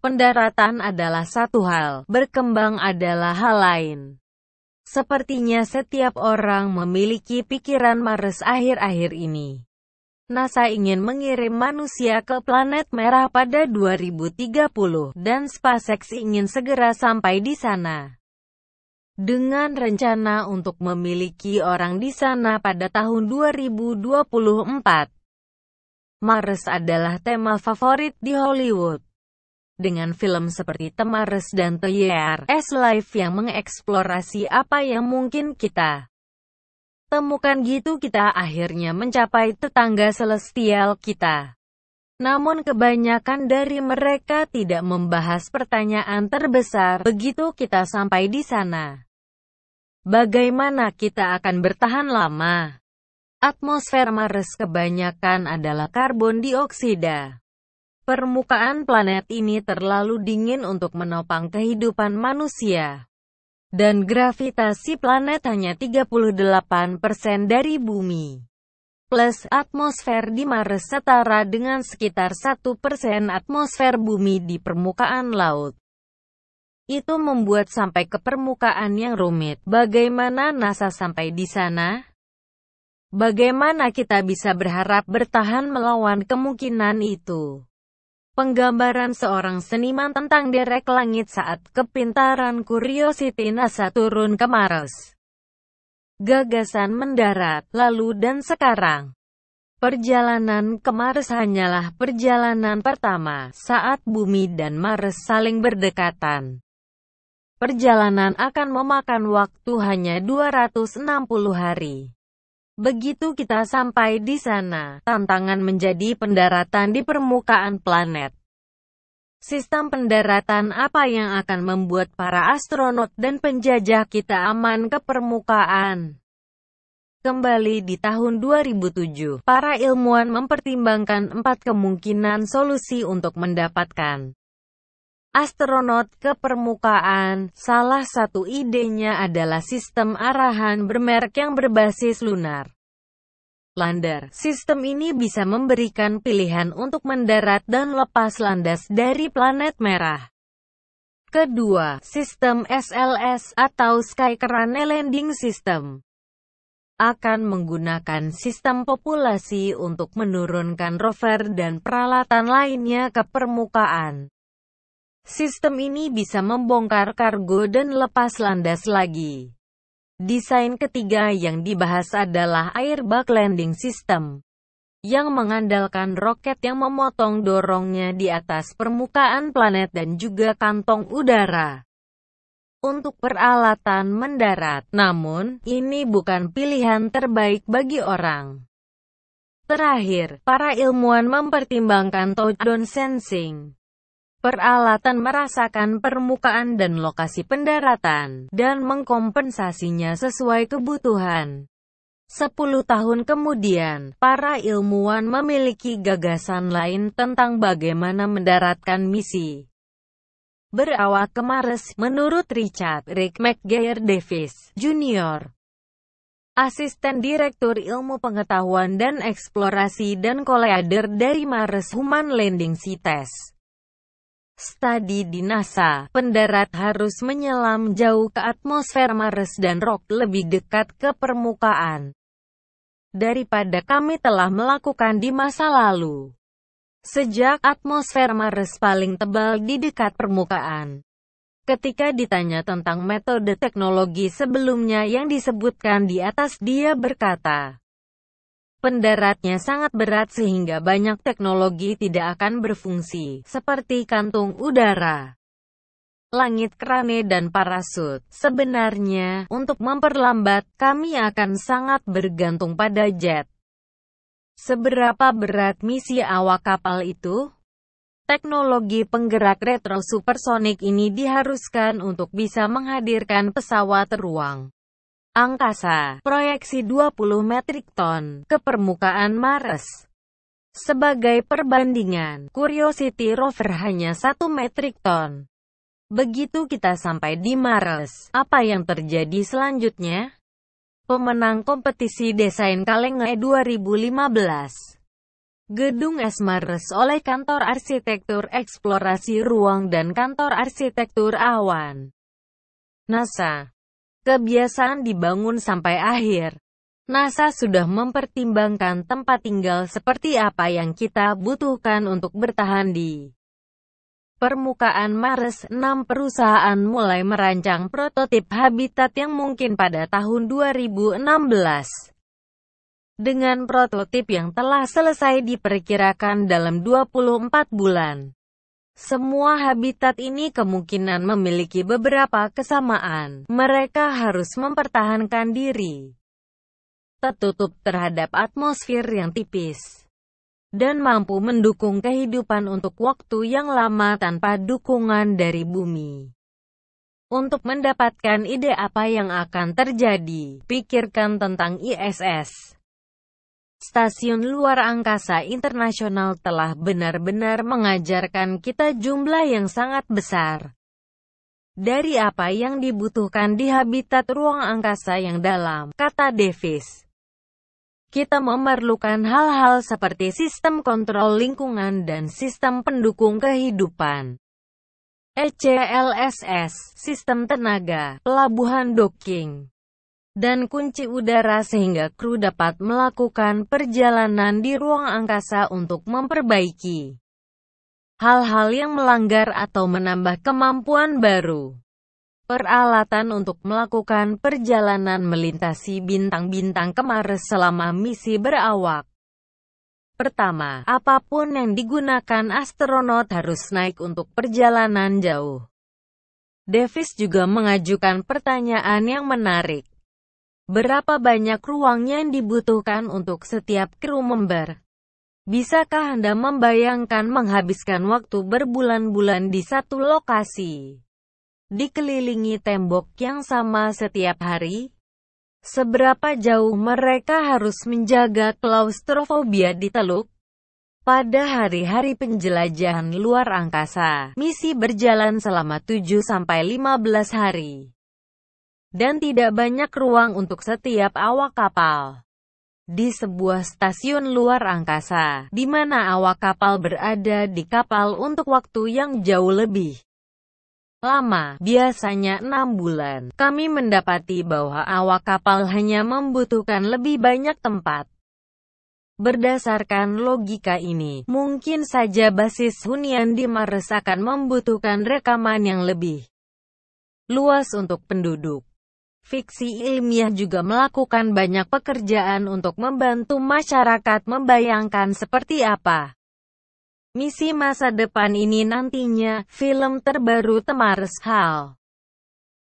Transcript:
Pendaratan adalah satu hal, berkembang adalah hal lain. Sepertinya setiap orang memiliki pikiran Mars akhir-akhir ini. NASA ingin mengirim manusia ke planet merah pada 2030, dan SpaceX ingin segera sampai di sana. Dengan rencana untuk memiliki orang di sana pada tahun 2024. Mars adalah tema favorit di Hollywood dengan film seperti Temares dan The S Life yang mengeksplorasi apa yang mungkin kita temukan gitu kita akhirnya mencapai tetangga celestial kita. Namun kebanyakan dari mereka tidak membahas pertanyaan terbesar, begitu kita sampai di sana. Bagaimana kita akan bertahan lama? Atmosfer Mars kebanyakan adalah karbon dioksida. Permukaan planet ini terlalu dingin untuk menopang kehidupan manusia. Dan gravitasi planet hanya 38% dari bumi. Plus atmosfer di Mars setara dengan sekitar 1% atmosfer bumi di permukaan laut. Itu membuat sampai ke permukaan yang rumit. Bagaimana NASA sampai di sana? Bagaimana kita bisa berharap bertahan melawan kemungkinan itu? Penggambaran seorang seniman tentang derek langit saat kepintaran Curiosity NASA turun ke Mars. Gagasan mendarat, lalu dan sekarang. Perjalanan ke Mars hanyalah perjalanan pertama saat bumi dan Mars saling berdekatan. Perjalanan akan memakan waktu hanya 260 hari. Begitu kita sampai di sana, tantangan menjadi pendaratan di permukaan planet. Sistem pendaratan apa yang akan membuat para astronot dan penjajah kita aman ke permukaan? Kembali di tahun 2007, para ilmuwan mempertimbangkan empat kemungkinan solusi untuk mendapatkan astronot ke permukaan. Salah satu idenya adalah sistem arahan bermerek yang berbasis lunar. Lander. Sistem ini bisa memberikan pilihan untuk mendarat dan lepas landas dari planet merah. Kedua, sistem SLS atau Sky Crane Landing System akan menggunakan sistem populasi untuk menurunkan rover dan peralatan lainnya ke permukaan. Sistem ini bisa membongkar kargo dan lepas landas lagi. Desain ketiga yang dibahas adalah airbag landing system, yang mengandalkan roket yang memotong dorongnya di atas permukaan planet dan juga kantong udara untuk peralatan mendarat. Namun, ini bukan pilihan terbaik bagi orang. Terakhir, para ilmuwan mempertimbangkan touchdown sensing peralatan merasakan permukaan dan lokasi pendaratan, dan mengkompensasinya sesuai kebutuhan. Sepuluh tahun kemudian, para ilmuwan memiliki gagasan lain tentang bagaimana mendaratkan misi. Berawak ke menurut Richard Rick McGuire Davis, Jr., Asisten Direktur Ilmu Pengetahuan dan Eksplorasi dan Koleader dari Mars Human Landing Sites, Studi di NASA, pendarat harus menyelam jauh ke atmosfer Mars dan rok lebih dekat ke permukaan daripada kami telah melakukan di masa lalu. Sejak atmosfer Mars paling tebal di dekat permukaan. Ketika ditanya tentang metode teknologi sebelumnya yang disebutkan di atas, dia berkata, Pendaratnya sangat berat sehingga banyak teknologi tidak akan berfungsi, seperti kantung udara, langit kerane dan parasut. Sebenarnya, untuk memperlambat, kami akan sangat bergantung pada jet. Seberapa berat misi awak kapal itu? Teknologi penggerak retro supersonik ini diharuskan untuk bisa menghadirkan pesawat ruang angkasa, proyeksi 20 metrik ton, ke permukaan Mars. Sebagai perbandingan, Curiosity rover hanya 1 metrik ton. Begitu kita sampai di Mars, apa yang terjadi selanjutnya? Pemenang kompetisi desain kaleng E 2015. Gedung Es Mars oleh Kantor Arsitektur Eksplorasi Ruang dan Kantor Arsitektur Awan. NASA Kebiasaan dibangun sampai akhir. NASA sudah mempertimbangkan tempat tinggal seperti apa yang kita butuhkan untuk bertahan di permukaan Mars. 6 perusahaan mulai merancang prototip habitat yang mungkin pada tahun 2016. Dengan prototip yang telah selesai diperkirakan dalam 24 bulan. Semua habitat ini kemungkinan memiliki beberapa kesamaan. Mereka harus mempertahankan diri tertutup terhadap atmosfer yang tipis dan mampu mendukung kehidupan untuk waktu yang lama tanpa dukungan dari bumi. Untuk mendapatkan ide apa yang akan terjadi, pikirkan tentang ISS. Stasiun luar angkasa internasional telah benar-benar mengajarkan kita jumlah yang sangat besar dari apa yang dibutuhkan di habitat ruang angkasa yang dalam, kata Davis. Kita memerlukan hal-hal seperti sistem kontrol lingkungan dan sistem pendukung kehidupan. ECLSS, sistem tenaga, pelabuhan docking, dan kunci udara sehingga kru dapat melakukan perjalanan di ruang angkasa untuk memperbaiki hal-hal yang melanggar atau menambah kemampuan baru. Peralatan untuk melakukan perjalanan melintasi bintang-bintang kemar selama misi berawak. Pertama, apapun yang digunakan astronot harus naik untuk perjalanan jauh. Davis juga mengajukan pertanyaan yang menarik. Berapa banyak ruang yang dibutuhkan untuk setiap kru member? Bisakah Anda membayangkan menghabiskan waktu berbulan-bulan di satu lokasi? Dikelilingi tembok yang sama setiap hari? Seberapa jauh mereka harus menjaga klaustrofobia di teluk? Pada hari-hari penjelajahan luar angkasa, misi berjalan selama 7-15 hari dan tidak banyak ruang untuk setiap awak kapal. Di sebuah stasiun luar angkasa, di mana awak kapal berada di kapal untuk waktu yang jauh lebih lama, biasanya enam bulan, kami mendapati bahwa awak kapal hanya membutuhkan lebih banyak tempat. Berdasarkan logika ini, mungkin saja basis hunian di Mars akan membutuhkan rekaman yang lebih luas untuk penduduk. Fiksi ilmiah juga melakukan banyak pekerjaan untuk membantu masyarakat membayangkan seperti apa misi masa depan ini nantinya. Film terbaru Temars Hal